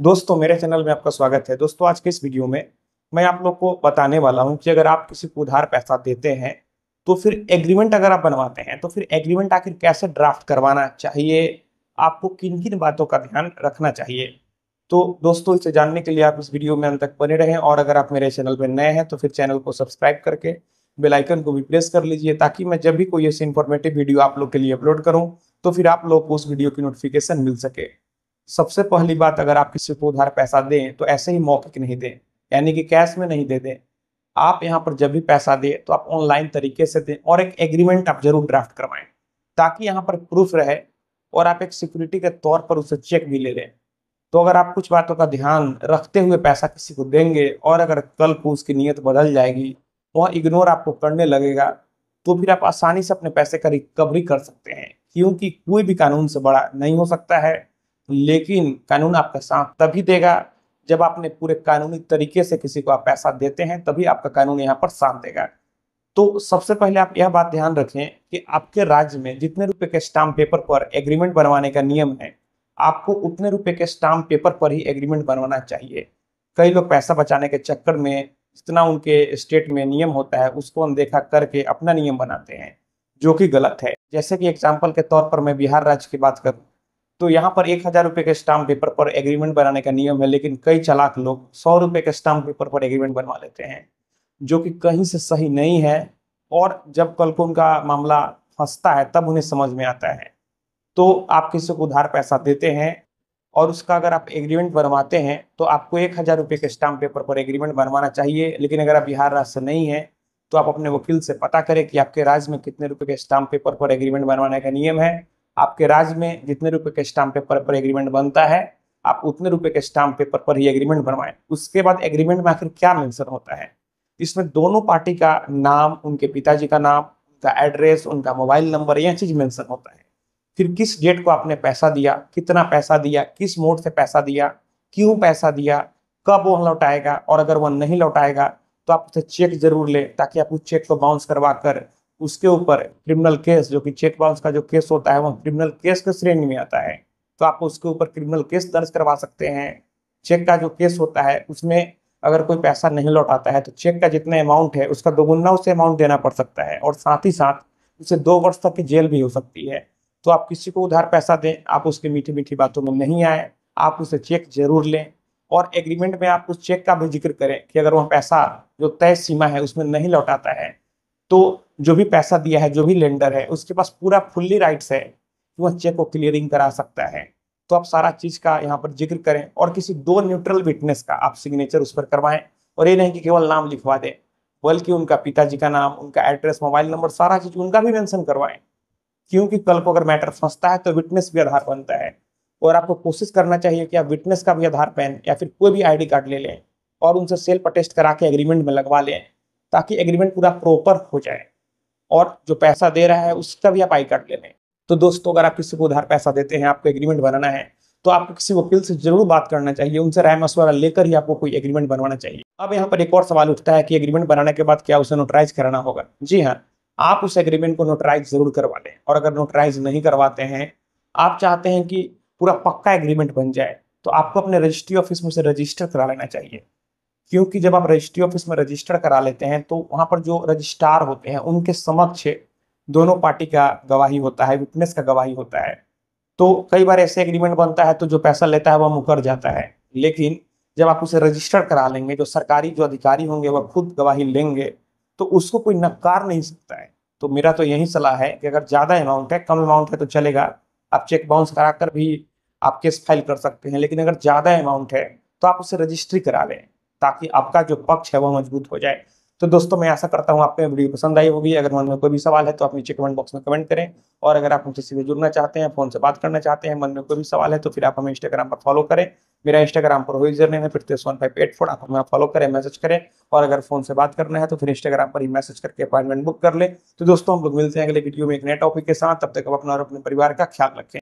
दोस्तों मेरे चैनल में आपका स्वागत है दोस्तों आज के इस वीडियो में मैं आप लोग को बताने वाला हूं कि अगर आप किसी को उधार पैसा देते हैं तो फिर एग्रीमेंट अगर आप बनवाते हैं तो फिर एग्रीमेंट आखिर कैसे ड्राफ्ट करवाना चाहिए आपको किन किन बातों का ध्यान रखना चाहिए तो दोस्तों इसे जानने के लिए आप इस वीडियो में अंत तक बने रहें और अगर आप मेरे चैनल पर नए हैं तो फिर चैनल को सब्सक्राइब करके बेलाइकन को भी प्रेस कर लीजिए ताकि मैं जब भी कोई ऐसी इन्फॉर्मेटिव वीडियो आप लोग के लिए अपलोड करूँ तो फिर आप लोग को उस वीडियो की नोटिफिकेशन मिल सके सबसे पहली बात अगर आप किसी को उधार पैसा दें तो ऐसे ही मौखिक नहीं दें यानी कि कैश में नहीं दे दें आप यहाँ पर जब भी पैसा दें तो आप ऑनलाइन तरीके से दें और एक एग्रीमेंट आप जरूर ड्राफ्ट करवाएं ताकि यहाँ पर प्रूफ रहे और आप एक सिक्योरिटी के तौर पर उसे चेक भी ले लें तो अगर आप कुछ बातों का ध्यान रखते हुए पैसा किसी को देंगे और अगर कल को उसकी नीयत बदल जाएगी वह इग्नोर आपको करने लगेगा तो फिर आप आसानी से अपने पैसे का रिकवरी कर सकते हैं क्योंकि कोई भी कानून से बड़ा नहीं हो सकता है लेकिन कानून आपका साथ तभी देगा जब आपने पूरे कानूनी तरीके से किसी को आप पैसा देते हैं तभी आपका कानून यहाँ पर साथ देगा तो सबसे पहले आप यह बात ध्यान रखें कि आपके राज्य में जितने रुपए के स्टाम्प पेपर पर एग्रीमेंट बनवाने का नियम है आपको उतने रुपए के स्टाम्प पेपर पर ही एग्रीमेंट बनवाना चाहिए कई लोग पैसा बचाने के चक्कर में जितना उनके स्टेट में नियम होता है उसको अनदेखा करके अपना नियम बनाते हैं जो कि गलत है जैसे कि एग्जाम्पल के तौर पर मैं बिहार राज्य की बात करूँ तो यहाँ पर एक हजार रुपए के स्टाम्प पेपर पर एग्रीमेंट बनाने का नियम है लेकिन कई चलाक लोग सौ रुपए के स्टाम्प पेपर पर एग्रीमेंट बनवा लेते हैं जो कि कहीं से सही नहीं है और जब कल को उनका मामला फंसता है तब उन्हें समझ में आता है तो आप किसी को उधार पैसा देते हैं और उसका अगर आप एग्रीमेंट बनवाते हैं तो आपको एक हज़ार रुपये के स्टाम्प पेपर पर एग्रीमेंट बनवाना चाहिए लेकिन अगर आप बिहार राज्य से नहीं है तो आप अपने वकील से पता करें कि आपके राज्य में कितने रुपए के स्टाम्प पेपर पर एग्रीमेंट बनवाने का नियम है आपके राज्य में जितने रुपए के स्टाम्प पेपर पर एग्रीमेंट बनता है आप उतने रुपए के स्टाम्प पेपर पर ही एग्रीमेंट बनवाएं उसके बाद एग्रीमेंट में आखिर क्या मेंशन होता है इसमें दोनों पार्टी का नाम उनके पिताजी का नाम उनका एड्रेस उनका मोबाइल नंबर यह चीज मेंशन होता है फिर किस डेट को आपने पैसा दिया कितना पैसा दिया किस मोड से पैसा दिया क्यों पैसा दिया कब वह लौटाएगा और अगर वह नहीं लौटाएगा तो आप उसे चेक जरूर लें ताकि आप उस चेक को बाउंस करवा कर उसके ऊपर क्रिमिनल केस जो कि चेक बाउंस का जो केस होता है वह क्रिमिनल केस के श्रेणी में आता है तो आप उसके ऊपर क्रिमिनल केस दर्ज करवा सकते हैं चेक का जो केस होता है उसमें अगर कोई पैसा नहीं लौटाता है तो चेक का जितना अमाउंट है उसका दोगुना उसे अमाउंट देना पड़ सकता है और साथ ही साथ उसे दो वर्ष तक की जेल भी हो सकती है तो आप किसी को उधार पैसा दें आप उसकी मीठी मीठी बातों में नहीं आए आप उसे चेक जरूर लें और एग्रीमेंट में आप उस चेक का भी जिक्र करें कि अगर वह पैसा जो तय सीमा है उसमें नहीं लौटाता है तो जो भी पैसा दिया है जो भी लेंडर है उसके पास पूरा फुल्ली राइट्स है कि वह चेक को क्लियरिंग करा सकता है तो आप सारा चीज का यहाँ पर जिक्र करें और किसी दो न्यूट्रल विटनेस का आप सिग्नेचर उस पर करवाएं और ये नहीं कि केवल नाम लिखवा दें बल्कि उनका पिताजी का नाम उनका एड्रेस मोबाइल नंबर सारा चीज उनका भी मेंशन करवाएं क्योंकि कल को अगर मैटर फंसता है तो विटनेस भी आधार बनता है और आपको कोशिश करना चाहिए कि आप विटनेस का भी आधार पैन या फिर कोई भी आईडी कार्ड ले लें और उनसे सेल्फ अटेस्ट करा के एग्रीमेंट में लगवा लें ताकि एग्रीमेंट पूरा प्रॉपर हो जाए और जो पैसा दे रहा है उसका भी आप आई कार्ड ले लें तो दोस्तों अगर आप किसी को उधार पैसा देते हैं आपको एग्रीमेंट बनाना है तो आपको किसी वकील से जरूर बात करना चाहिए उनसे राय मशवरा लेकर ही आपको कोई एग्रीमेंट बनवाना चाहिए अब यहाँ पर एक और सवाल उठता है कि एग्रीमेंट बनाने के बाद क्या उसे नोटराइज कराना होगा जी हाँ आप उस एग्रीमेंट को नोटराइज जरूर करवा लें और अगर नोटराइज नहीं करवाते हैं आप चाहते हैं कि पूरा पक्का एग्रीमेंट बन जाए तो आपको अपने रजिस्ट्री ऑफिस में उसे रजिस्टर करा लेना चाहिए क्योंकि जब आप रजिस्ट्री ऑफिस में रजिस्टर करा लेते हैं तो वहां पर जो रजिस्ट्रार होते हैं उनके समक्ष दोनों पार्टी का गवाही होता है विटनेस का गवाही होता है तो कई बार ऐसे एग्रीमेंट बनता है तो जो पैसा लेता है वह मुकर जाता है लेकिन जब आप उसे रजिस्टर करा लेंगे जो सरकारी जो अधिकारी होंगे वह खुद गवाही लेंगे तो उसको कोई नकार नहीं सकता है तो मेरा तो यही सलाह है कि अगर ज़्यादा अमाउंट है कम अमाउंट है तो चलेगा आप चेक बाउंस करा कर भी आप केस फाइल कर सकते हैं लेकिन अगर ज़्यादा अमाउंट है तो आप उसे रजिस्ट्री करा लें ताकि आपका जो पक्ष है वो मजबूत हो जाए तो दोस्तों मैं ऐसा करता हूँ आपको वीडियो पसंद आई होगी अगर मन में कोई भी सवाल है तो आप नीचे कमेंट बॉक्स में कमेंट करें और अगर आप मुझसे सीधे जुड़ना चाहते हैं फोन से बात करना चाहते हैं मन में कोई भी सवाल है तो फिर आप हमें इंस्टाग्राम पर फॉलो करें मेरा इंस्टाग्राम पर यूजर जरने फिर प्रत्येष तो वन फाइव एट फोर आप हमें फॉलो करें मैसेज करें और अगर फोन से बात करना है तो फिर इंस्टाग्राम पर ही मैसेज करके अपॉइंटमेंट बुक कर ले तो दोस्तों हम लोग मिलते हैं अगले वीडियो में एक नए टॉपिक के साथ तब तक आप अपना और अपने परिवार का ख्याल रखें